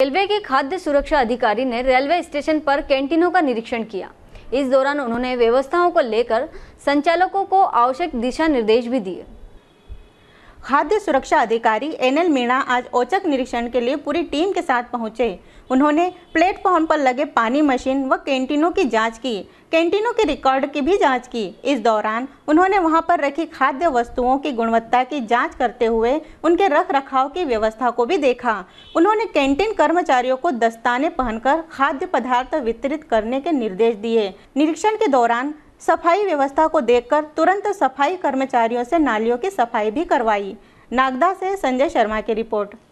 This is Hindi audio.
रेलवे के खाद्य सुरक्षा अधिकारी ने रेलवे स्टेशन पर कैंटीनों का निरीक्षण किया इस दौरान उन्होंने व्यवस्थाओं को लेकर संचालकों को आवश्यक दिशा निर्देश भी दिए खाद्य सुरक्षा अधिकारी एनएल मीणा आज औचक निरीक्षण के लिए पूरी टीम के साथ पहुंचे उन्होंने प्लेटफॉर्म पर लगे पानी मशीन व कैंटीनों की जांच की कैंटीनों के रिकॉर्ड की भी जांच की इस दौरान उन्होंने वहां पर रखी खाद्य वस्तुओं की गुणवत्ता की जांच करते हुए उनके रख रखाव की व्यवस्था को भी देखा उन्होंने कैंटीन कर्मचारियों को दस्ताने पहनकर खाद्य पदार्थ वितरित करने के निर्देश दिए निरीक्षण के दौरान सफाई व्यवस्था को देखकर तुरंत सफाई कर्मचारियों से नालियों की सफाई भी करवाई नागदा से संजय शर्मा की रिपोर्ट